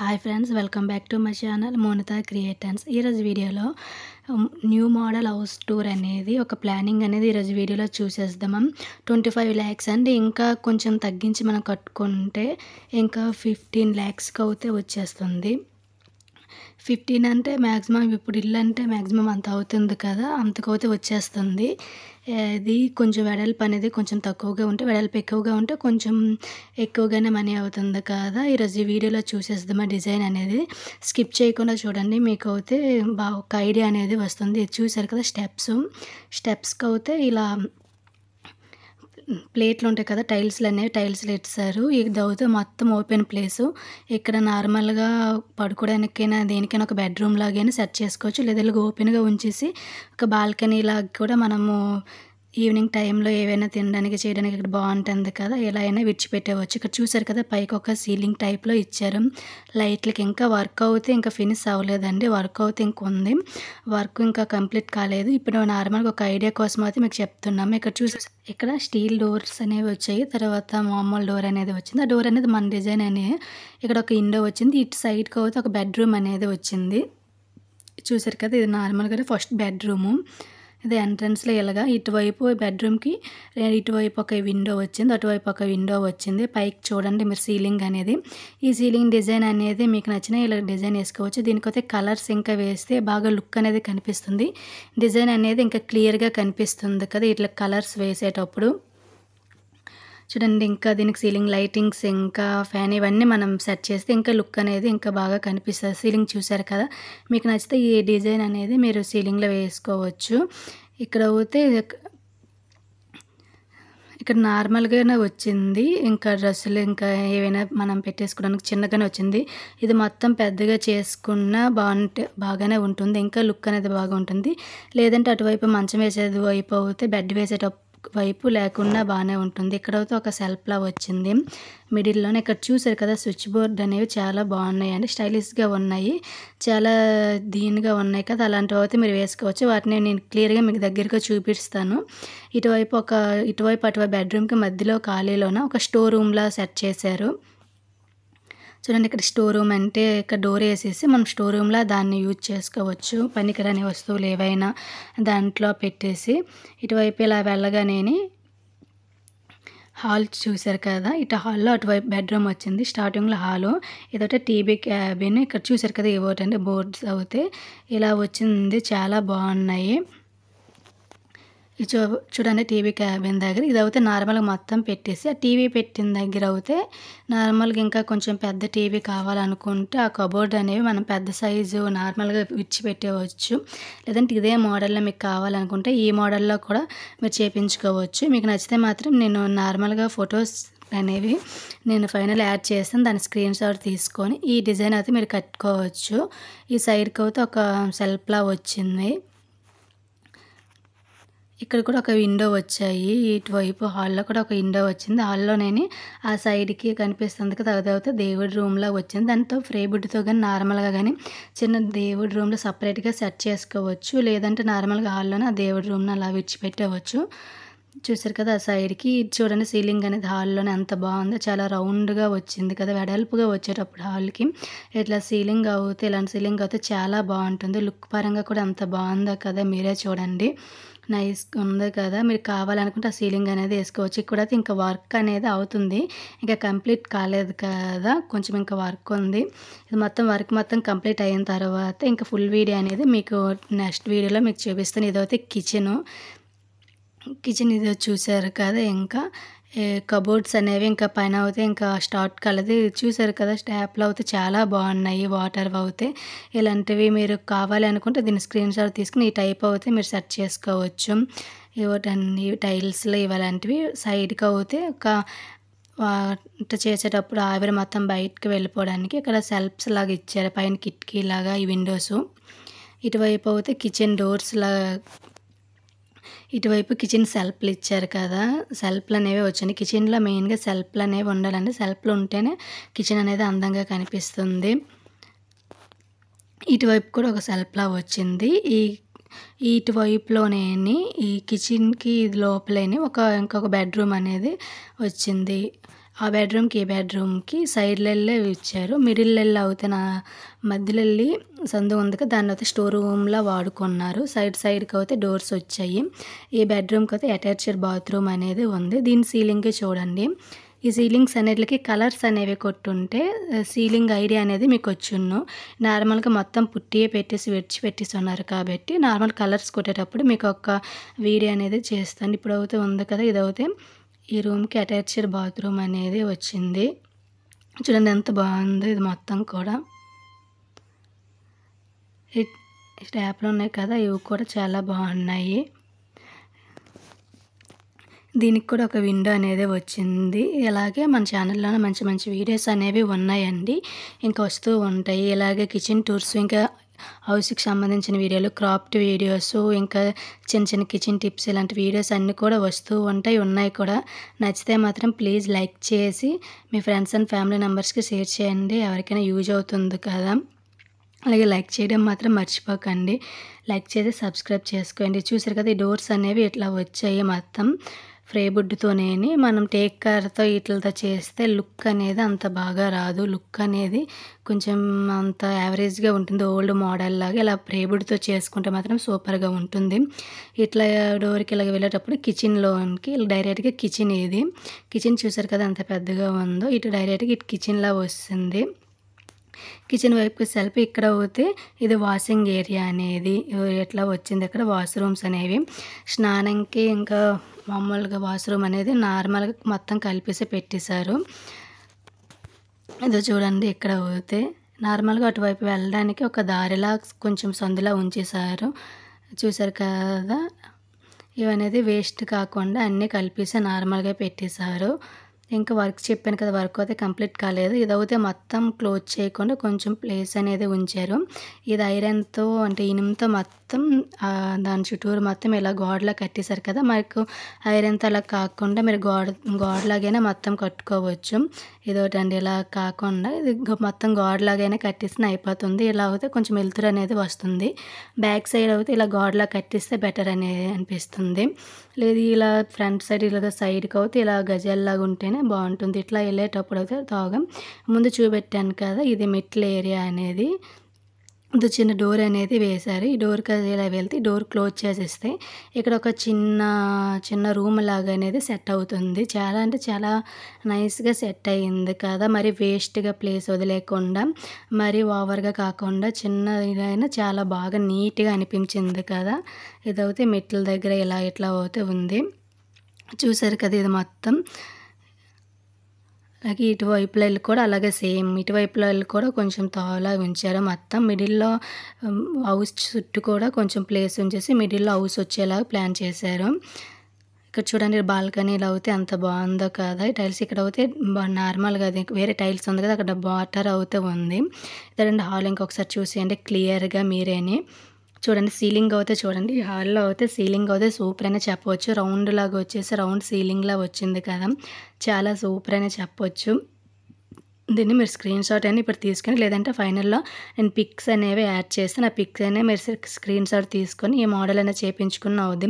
hi friends welcome back to my channel Monitha creators ఈరోజు వీడియోలో new model house tour అనేది ఒక ప్లానింగ్ అనేది ఈరోజు వీడియోలో చూసేద్దాం ట్వంటీ ఫైవ్ ల్యాక్స్ అండి ఇంకా కొంచెం తగ్గించి మనం కట్టుకుంటే ఇంకా ఫిఫ్టీన్ ల్యాక్స్కి అయితే వచ్చేస్తుంది ఫిఫ్టీన్ అంటే మ్యాక్సిమం ఇప్పుడు ఇల్లు అంటే మ్యాక్సిమం అంత అవుతుంది కదా అంతకైతే వచ్చేస్తుంది ఇది కొంచెం వెడల్పు అనేది కొంచెం తక్కువగా ఉంటే వెడల్పు ఎక్కువగా ఉంటే కొంచెం ఎక్కువగానే మనీ అవుతుంది కదా ఈరోజు ఈ వీడియోలో చూసేద్దామా డిజైన్ అనేది స్కిప్ చేయకుండా చూడండి మీకు అయితే బాగా ఒక ఐడియా అనేది వస్తుంది చూసారు కదా స్టెప్స్ స్టెప్స్కి అయితే ఇలా ప్లేట్లు ఉంటాయి కదా టైల్స్లు అనేవి టైల్స్లు ఇచ్చారు ఇక అవుతే మొత్తం ఓపెన్ ప్లేసు ఇక్కడ నార్మల్గా పడుకోవడానికైనా దేనికైనా ఒక బెడ్రూమ్ లాగైనా సెట్ చేసుకోవచ్చు లేదా ఓపెన్గా ఉంచేసి ఒక బాల్కనీ లాగా కూడా మనము ఈవినింగ్ టైంలో ఏవైనా తినడానికి చేయడానికి ఇక్కడ బాగుంటుంది కదా ఎలా అయినా విడిచిపెట్టేవచ్చు ఇక్కడ చూసారు కదా పైకి ఒక సీలింగ్ టైప్లో ఇచ్చారు లైట్లకి ఇంకా వర్క్ అవుతే ఇంకా ఫినిష్ అవ్వలేదండి వర్క్ అవుతే ఇంక ఉంది వర్క్ ఇంకా కంప్లీట్ కాలేదు ఇప్పుడు నార్మల్గా ఒక ఐడియా కోసం అయితే మీకు చెప్తున్నాము ఇక్కడ చూసి ఇక్కడ స్టీల్ డోర్స్ అనేవి వచ్చాయి తర్వాత మామూలు డోర్ అనేది వచ్చింది ఆ డోర్ అనేది మన డిజైన్ అనే ఇక్కడ ఒక ఇండో వచ్చింది ఇటు సైడ్కి అయితే ఒక బెడ్రూమ్ అనేది వచ్చింది చూసారు కదా ఇది నార్మల్గా ఫస్ట్ బెడ్రూము ఇది ఎంట్రన్స్లో ఇలాగా ఇటువైపు బెడ్రూమ్కి ఇటువైపు ఒక విండో వచ్చింది అటువైపు ఒక విండో వచ్చింది పైకి చూడండి మీరు సీలింగ్ అనేది ఈ సీలింగ్ డిజైన్ అనేది మీకు నచ్చిన ఇలా డిజైన్ వేసుకోవచ్చు దీనికైతే కలర్స్ ఇంకా వేస్తే బాగా లుక్ అనేది కనిపిస్తుంది డిజైన్ అనేది ఇంకా క్లియర్గా కనిపిస్తుంది కదా ఇట్లా కలర్స్ వేసేటప్పుడు చూడండి ఇంకా దీనికి సీలింగ్ లైటింగ్స్ ఇంకా ఫ్యాన్ ఇవన్నీ మనం సెట్ చేస్తే ఇంకా లుక్ అనేది ఇంకా బాగా కనిపిస్తుంది సీలింగ్ చూసారు కదా మీకు నచ్చితే ఈ డిజైన్ అనేది మీరు సీలింగ్లో వేసుకోవచ్చు ఇక్కడ పోతే ఇక్కడ నార్మల్గానే వచ్చింది ఇంకా డ్రెస్సులు ఇంకా ఏవైనా మనం పెట్టేసుకోవడానికి చిన్నగానే వచ్చింది ఇది మొత్తం పెద్దగా చేసుకున్న బాగుంటే బాగానే ఉంటుంది ఇంకా లుక్ అనేది బాగుంటుంది లేదంటే అటువైపు మంచం వేసేది వైపు అయితే బెడ్ వేసేటప్పుడు వైపు లేకుండా బాగానే ఉంటుంది ఇక్కడైతే ఒక సెల్ఫ్లా వచ్చింది మిడిల్లోనే ఇక్కడ చూసారు కదా స్విచ్ బోర్డ్ అనేవి చాలా బాగున్నాయి అండి స్టైలిష్గా ఉన్నాయి చాలా దీన్గా ఉన్నాయి కదా అలాంటివి అయితే మీరు వేసుకోవచ్చు వాటిని నేను క్లియర్గా మీకు దగ్గరగా చూపిస్తాను ఇటువైపు ఒక ఇటువైపు అటువైపు బెడ్రూమ్కి మధ్యలో ఖాళీలోన ఒక స్టోర్ రూమ్లా సెట్ చేశారు చూడండి ఇక్కడ స్టోర్ రూమ్ అంటే ఇక్కడ డోర్ వేసేసి మనం స్టోర్ రూమ్లో దాన్ని యూజ్ చేసుకోవచ్చు పనికిరాని వస్తువులు ఏవైనా దాంట్లో పెట్టేసి ఇటువైపు ఇలా వెళ్ళగానే హాల్ చూసారు కదా ఇటు హాల్లో అటువైపు బెడ్రూమ్ వచ్చింది స్టార్టింగ్లో హాలు ఏదైతే టీవీ క్యాబిన్ ఇక్కడ చూసారు కదా ఇవ్వటండి బోర్డ్స్ అవుతాయి ఇలా వచ్చింది చాలా బాగున్నాయి ఇది చూ చూడండి టీవీ క్యాబిన్ దగ్గర ఇది అయితే నార్మల్గా మొత్తం పెట్టేసి ఆ టీవీ పెట్టిన దగ్గర అయితే నార్మల్గా ఇంకా కొంచెం పెద్ద టీవీ కావాలనుకుంటే ఆ కబోర్డ్ అనేవి మనం పెద్ద సైజు నార్మల్గా విడిచి పెట్టేవచ్చు లేదంటే ఇదే మోడల్లో మీకు కావాలనుకుంటే ఈ మోడల్లో కూడా మీరు చేపించుకోవచ్చు మీకు నచ్చితే మాత్రం నేను నార్మల్గా ఫొటోస్ అనేవి నేను ఫైనల్ యాడ్ చేస్తాను దాని స్క్రీన్ షాట్ తీసుకొని ఈ డిజైన్ అయితే మీరు కట్టుకోవచ్చు ఈ సైడ్కి అయితే ఒక సెల్ఫ్లా వచ్చింది ఇక్కడ కూడా ఒక విండో వచ్చాయి ఇటువైపు హాల్లో కూడా ఒక విండో వచ్చింది హాల్లోనే ఆ సైడ్కి కనిపిస్తుంది కదా అదైతే దేవుడి రూమ్లో వచ్చింది దాంతో ఫ్రేబుడ్తో కానీ నార్మల్గా కానీ చిన్న దేవుడి రూమ్లో సపరేట్గా సెట్ చేసుకోవచ్చు లేదంటే నార్మల్గా హాల్లోనే ఆ దేవుడి రూమ్ని అలా విడిచిపెట్టవచ్చు చూసారు కదా ఆ సైడ్కి చూడండి సీలింగ్ అనేది హాల్లోనే అంత బాగుందో చాలా రౌండ్గా వచ్చింది కదా వెడల్పుగా వచ్చేటప్పుడు హాల్కి ఇట్లా సీలింగ్ అవుతే ఇలాంటి సీలింగ్ అవుతే చాలా బాగుంటుంది లుక్ పరంగా కూడా అంత బాగుందో కదా మీరే చూడండి నైస్ ఉంది కదా మీరు కావాలనుకుంటే ఆ సీలింగ్ అనేది వేసుకోవచ్చు ఇక్కడ ఇంకా వర్క్ అనేది అవుతుంది ఇంకా కంప్లీట్ కాలేదు కదా కొంచెం ఇంకా వర్క్ ఉంది ఇది మొత్తం వర్క్ మొత్తం కంప్లీట్ అయిన తర్వాత ఇంకా ఫుల్ వీడియో అనేది మీకు నెక్స్ట్ వీడియోలో మీకు చూపిస్తాను ఇదైతే కిచెను కిచెన్ ఇది చూసారు కదా ఇంకా కబోర్డ్స్ అనేవి ఇంకా పైన అయితే ఇంకా స్టార్ట్ కలదు చూసారు కదా స్టాప్లు అయితే చాలా బాగున్నాయి వాటర్ అవుతే ఇలాంటివి మీరు కావాలి అనుకుంటే దీన్ని స్క్రీన్ షాట్ తీసుకుని ఈ టైప్ అయితే మీరు సెర్చ్ చేసుకోవచ్చు ఇవన్నీ టైల్స్లు ఇవలాంటివి సైడ్కి అయితే ఒక వంట చేసేటప్పుడు ఆవిరి మొత్తం బయటకు వెళ్ళిపోవడానికి ఇక్కడ సెల్ఫ్స్ లాగా ఇచ్చారు పైన కిటికీ లాగా ఈ విండోస్ ఇటువైపు అయితే కిచెన్ డోర్స్ లాగా ఇటువైపు కిచెన్ సెల్ఫ్లు ఇచ్చారు కదా సెల్ఫ్లు అనేవి వచ్చాయి కిచెన్లో మెయిన్గా సెల్ఫ్లు అనేవి ఉండాలండి సెల్ఫ్లు ఉంటేనే కిచెన్ అనేది అందంగా కనిపిస్తుంది ఇటువైపు కూడా ఒక సెల్ఫ్లా వచ్చింది ఈ ఇటువైపులోనే ఈ కిచెన్కి ఇది లోపలేని ఒక ఇంకొక బెడ్రూమ్ అనేది వచ్చింది ఆ బెడ్రూమ్కి ఈ బెడ్రూమ్కి సైడ్లల్లో ఇచ్చారు మిడిల్లెళ్ళి అవుతున్న మధ్యలెళ్ళి సందు ఉంది కదా దాన్ని అయితే స్టోర్ రూమ్లో వాడుకున్నారు సైడ్ సైడ్కి అయితే డోర్స్ వచ్చాయి ఈ బెడ్రూమ్కి అయితే అటాచ్డ్ బాత్రూమ్ అనేది ఉంది దీని సీలింగ్ చూడండి ఈ సీలింగ్స్ అనేటికి కలర్స్ అనేవి కొట్టుంటే సీలింగ్ ఐడియా అనేది మీకు వచ్చును నార్మల్గా మొత్తం పుట్టియే పెట్టేసి విడిచి ఉన్నారు కాబట్టి నార్మల్ కలర్స్ కొట్టేటప్పుడు మీకు ఒక వీడియో అనేది చేస్తాను ఇప్పుడు అయితే ఉంది కదా ఇదైతే ఈ రూమ్కి అటాచ్డ్ బాత్రూమ్ అనేది వచ్చింది చూడండి ఎంత బాగుందో ఇది మొత్తం కూడా ఈ ట్యాప్లు ఉన్నాయి కదా ఇవి కూడా చాలా బాగున్నాయి దీనికి కూడా ఒక విండో అనేది వచ్చింది ఇలాగే మన ఛానల్లోనే మంచి మంచి వీడియోస్ అనేవి ఉన్నాయండి ఇంకా వస్తూ ఉంటాయి ఇలాగే కిచెన్ టూర్స్ ఇంకా హౌస్కి సంబంధించిన వీడియోలు క్రాఫ్ట్ వీడియోస్ ఇంకా చిన్న చిన్న కిచెన్ టిప్స్ ఇలాంటి వీడియోస్ అన్నీ కూడా వస్తూ ఉంటాయి ఉన్నాయి కూడా నచ్చితే మాత్రం ప్లీజ్ లైక్ చేసి మీ ఫ్రెండ్స్ అండ్ ఫ్యామిలీ మెంబర్స్కి షేర్ చేయండి ఎవరికైనా యూజ్ అవుతుంది కదా అలాగే లైక్ చేయడం మాత్రం మర్చిపోకండి లైక్ చేసి సబ్స్క్రైబ్ చేసుకోండి చూసారు కదా ఈ డోర్స్ అనేవి ఇట్లా వచ్చాయి మొత్తం ఫ్రేబుడ్తోనే మనం టేక్ కేర్తో వీటితో చేస్తే లుక్ అనేది అంత బాగా రాదు లుక్ అనేది కొంచెం అంత యావరేజ్గా ఉంటుంది ఓల్డ్ మోడల్ లాగా ఇలా ప్రేబుడ్తో చేసుకుంటే మాత్రం సూపర్గా ఉంటుంది ఇట్లా డోర్కి ఇలాగ వెళ్ళేటప్పుడు కిచెన్లోకి డైరెక్ట్గా కిచెన్ ఇది కిచెన్ చూసారు కదా అంత పెద్దగా ఉందో ఇటు డైరెక్ట్గా ఇటు కిచెన్లా వస్తుంది కిచెన్ వైపుకి సెల్ఫ్ ఇక్కడ పోతే ఇది వాషింగ్ ఏరియా అనేది ఎట్లా వచ్చింది అక్కడ వాష్రూమ్స్ అనేవి స్నానంకి ఇంకా మామూలుగా వాష్రూమ్ అనేది నార్మల్గా మొత్తం కలిపేసి పెట్టేశారు ఇదో చూడండి ఇక్కడ పోతే నార్మల్గా అటువైపు వెళ్ళడానికి ఒక దారిలా కొంచెం సందులా ఉంచేశారు చూసారు కదా ఇవనేది వేస్ట్ కాకుండా అన్నీ కలిపేసి నార్మల్గా పెట్టేశారు ఇంకా వర్క్ చెప్పాను కదా వర్క్ అయితే కంప్లీట్ కాలేదు ఇదైతే మొత్తం క్లోజ్ చేయకుండా కొంచెం ప్లేస్ అనేది ఉంచారు ఇది ఐరన్తో అంటే ఇనుముతో మొత్తం దాని చుట్టూరు మొత్తం ఇలా గోడలా కట్టేశారు కదా మాకు ఐరన్తో అలా కాకుండా మీరు గోడ గోడలాగైనా మొత్తం కట్టుకోవచ్చు ఇదోటండి ఇలా కాకుండా ఇది మొత్తం గోడలాగైనా కట్టిస్తే అయిపోతుంది ఇలా అయితే కొంచెం వెళ్తురు అనేది వస్తుంది బ్యాక్ సైడ్ అయితే ఇలా గోడలా కట్టిస్తే బెటర్ అనేది అనిపిస్తుంది లేదు ఇలా ఫ్రంట్ సైడ్ ఇలాగ సైడ్కి అవుతే ఇలా గజల్లాగా ఉంటేనే బాగుంటుంది ఇట్లా వెళ్ళేటప్పుడు అయితే తాగం ముందు చూపెట్టాను కదా ఇది మెట్ల ఏరియా అనేది ఇది చిన్న డోర్ అనేది వేశారు ఈ డోర్ ఇలా వెళ్తే డోర్ క్లోజ్ చేసేస్తే ఇక్కడ ఒక చిన్న చిన్న రూమ్ లాగా అనేది సెట్ అవుతుంది చాలా అంటే చాలా నైస్గా సెట్ అయ్యింది కదా మరి వేస్ట్గా ప్లేస్ వదిలేకుండా మరి ఓవర్గా కాకుండా చిన్నదైనా చాలా బాగా నీట్గా అనిపించింది కదా ఇదైతే మెట్ల దగ్గర ఇలా ఇట్లా అవుతూ ఉంది చూసారు కదా ఇది మొత్తం అలాగే ఇటువైపు వెళ్ళి కూడా అలాగే సేమ్ ఇటువైపులో వెళ్ళి కూడా కొంచెం తోలా ఉంచారు మొత్తం మిడిల్లో హౌస్ చుట్టూ కూడా కొంచెం ప్లేస్ ఉంచేసి మిడిల్లో హౌస్ వచ్చేలాగా ప్లాన్ చేశారు ఇక్కడ చూడండి బాల్కనీలో అయితే అంత బాగుందో కదా ఈ టైల్స్ ఇక్కడ అయితే నార్మల్గా అది వేరే టైల్స్ ఉంది కదా అక్కడ వాటర్ అయితే ఉంది రెండు హాల్ ఇంకొకసారి చూసేయండి క్లియర్గా మీరేని చూడండి సీలింగ్ అయితే చూడండి హాల్లో అయితే సీలింగ్ అయితే సూపర్ అనే చెప్పవచ్చు రౌండ్ లాగా వచ్చేసి రౌండ్ సీలింగ్ లాగా వచ్చింది కదా చాలా సూపర్ అనే చెప్పవచ్చు దీన్ని మీరు స్క్రీన్ షాట్ అయినా ఇప్పుడు తీసుకొని లేదంటే ఫైనల్లో నేను పిక్స్ అనేవి యాడ్ చేసి నా పిక్స్ అయినా మీరు స్క్రీన్ షాట్ తీసుకొని ఈ మోడల్ అయినా చేపించుకున్న అవుద్ది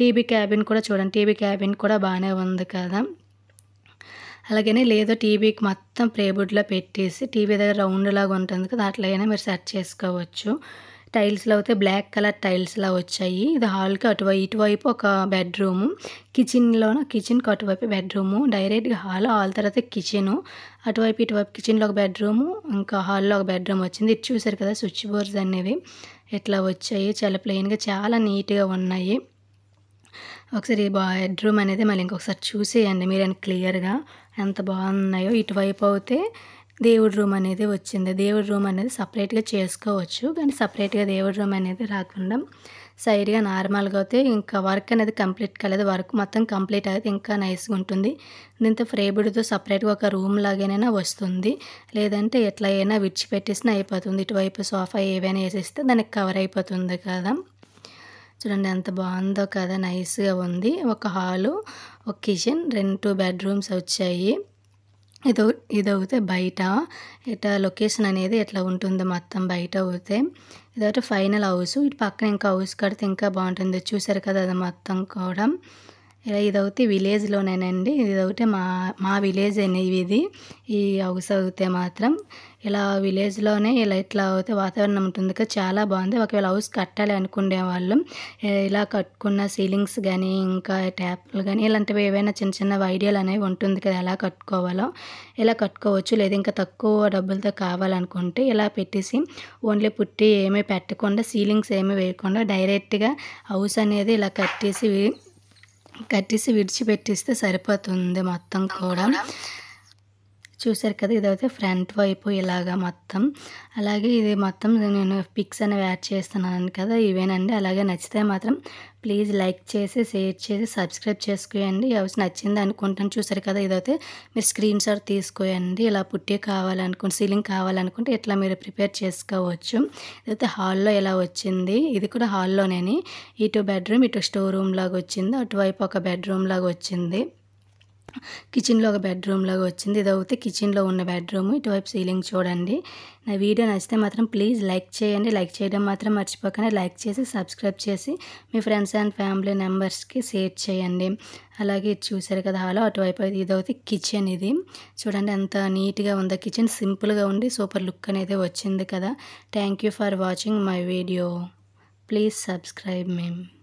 టీవీ క్యాబిన్ కూడా చూడండి టీవీ క్యాబిన్ కూడా బాగానే ఉంది కదా అలాగనే లేదో టీవీకి మొత్తం ప్రేబుడ్లో పెట్టేసి టీవీ దగ్గర రౌండ్ లాగా ఉంటుంది కదా అట్లయినా మీరు సెట్ చేసుకోవచ్చు టైల్స్లో అయితే బ్లాక్ కలర్ టైల్స్లా వచ్చాయి ఇది హాల్కి అటువై ఇటువైపు ఒక బెడ్రూము కిచెన్లోనూ కిచెన్కి అటువైపు బెడ్రూము డైరెక్ట్గా హాల్ హాల్ తర్వాత కిచెను అటువైపు ఇటువైపు కిచెన్లో ఒక బెడ్రూము ఇంకా హాల్లో ఒక బెడ్రూమ్ వచ్చింది ఇటు చూసారు కదా స్విచ్ బోర్డ్స్ అనేవి ఇట్లా వచ్చాయి చాలా ప్లెయిన్గా చాలా నీట్గా ఉన్నాయి ఒకసారి బెడ్రూమ్ అనేది మళ్ళీ ఇంకొకసారి చూసేయండి మీరు క్లియర్గా ఎంత బాగున్నాయో ఇటువైపు అయితే దేవుడి రూమ్ అనేది వచ్చింది దేవుడి రూమ్ అనేది సపరేట్గా చేసుకోవచ్చు కానీ సపరేట్గా దేవుడి రూమ్ అనేది రాకుండా సైడ్గా నార్మల్గా అయితే ఇంకా వర్క్ అనేది కంప్లీట్ కాలేదు వర్క్ మొత్తం కంప్లీట్ అయితే ఇంకా నైస్గా ఉంటుంది దీంతో ఫ్రేబుడ్తో సపరేట్గా ఒక రూమ్ లాగానైనా వస్తుంది లేదంటే ఎట్లా అయినా విడిచిపెట్టేసినా అయిపోతుంది ఇటువైపు సోఫా ఏవైనా వేసేస్తే దానికి కవర్ అయిపోతుంది కదా చూడండి ఎంత బాగుందో కదా నైస్గా ఉంది ఒక హాలు ఒక కిచెన్ రెండు టూ బెడ్రూమ్స్ వచ్చాయి ఇది ఇది అవుతే బయట ఇట్లా లొకేషన్ అనేది ఎట్లా ఉంటుందో మొత్తం బయట అవుతే ఇదొకటి ఫైనల్ హౌస్ ఇటు పక్కన ఇంకా హౌస్ కడితే ఇంకా బాగుంటుంది చూసారు కదా అది మొత్తం కూడా ఇలా ఇదొకటి విలేజ్లోనేనండి ఇదొకటి మా మా విలేజ్ అనేవి ఇది ఈ హౌస్ అవుతే మాత్రం ఇలా విలేజ్లోనే ఇలా ఇట్లా అయితే వాతావరణం ఉంటుంది కదా చాలా బాగుంది ఒకవేళ హౌస్ కట్టాలి అనుకునే వాళ్ళు ఇలా కట్టుకున్న సీలింగ్స్ కానీ ఇంకా ట్యాప్లు కానీ ఇలాంటివి ఏవైనా చిన్న చిన్న ఐడియాలు అనేవి ఉంటుంది కదా ఎలా కట్టుకోవాలో ఇలా కట్టుకోవచ్చు లేదా ఇంకా తక్కువ డబ్బులతో కావాలనుకుంటే ఇలా పెట్టేసి ఓన్లీ పుట్టి ఏమీ పెట్టకుండా సీలింగ్స్ ఏమీ వేయకుండా డైరెక్ట్గా హౌస్ అనేది ఇలా కట్టేసి కట్టేసి విడిచిపెట్టిస్తే సరిపోతుంది మొత్తం కూడా చూసారు కదా ఇదైతే ఫ్రంట్ వైపు ఇలాగా మొత్తం అలాగే ఇది మొత్తం నేను పిక్స్ అనేవి యాడ్ చేస్తున్నాను కదా ఇవేనండి అలాగే నచ్చితే మాత్రం ప్లీజ్ లైక్ చేసి షేర్ చేసి సబ్స్క్రైబ్ చేసుకోండి ఎవరు నచ్చింది అనుకుంటాను చూసారు కదా ఇదైతే మీరు స్క్రీన్ షాట్ తీసుకోండి ఇలా పుట్టి కావాలనుకుంటే సీలింగ్ కావాలనుకుంటే ఇట్లా మీరు ప్రిపేర్ చేసుకోవచ్చు ఇదైతే హాల్లో ఇలా వచ్చింది ఇది కూడా హాల్లోనే ఇటు బెడ్రూమ్ ఇటు స్టోర్ రూమ్ లాగా వచ్చింది అటువైపు ఒక బెడ్రూమ్ లాగా వచ్చింది కిచెన్లో ఒక బెడ్రూమ్ లాగా వచ్చింది ఇది అవుతే కిచెన్లో ఉన్న బెడ్రూమ్ ఇటువైపు సీలింగ్ చూడండి నా వీడియో నచ్చితే మాత్రం ప్లీజ్ లైక్ చేయండి లైక్ చేయడం మాత్రం మర్చిపోకండి లైక్ చేసి సబ్స్క్రైబ్ చేసి మీ ఫ్రెండ్స్ అండ్ ఫ్యామిలీ మెంబర్స్కి షేర్ చేయండి అలాగే చూసారు కదా హాలో అటువైపు ఇదైతే కిచెన్ ఇది చూడండి ఎంత నీట్గా ఉందో కిచెన్ సింపుల్గా ఉండి సూపర్ లుక్ అనేది వచ్చింది కదా thank for watching my video please subscribe మేము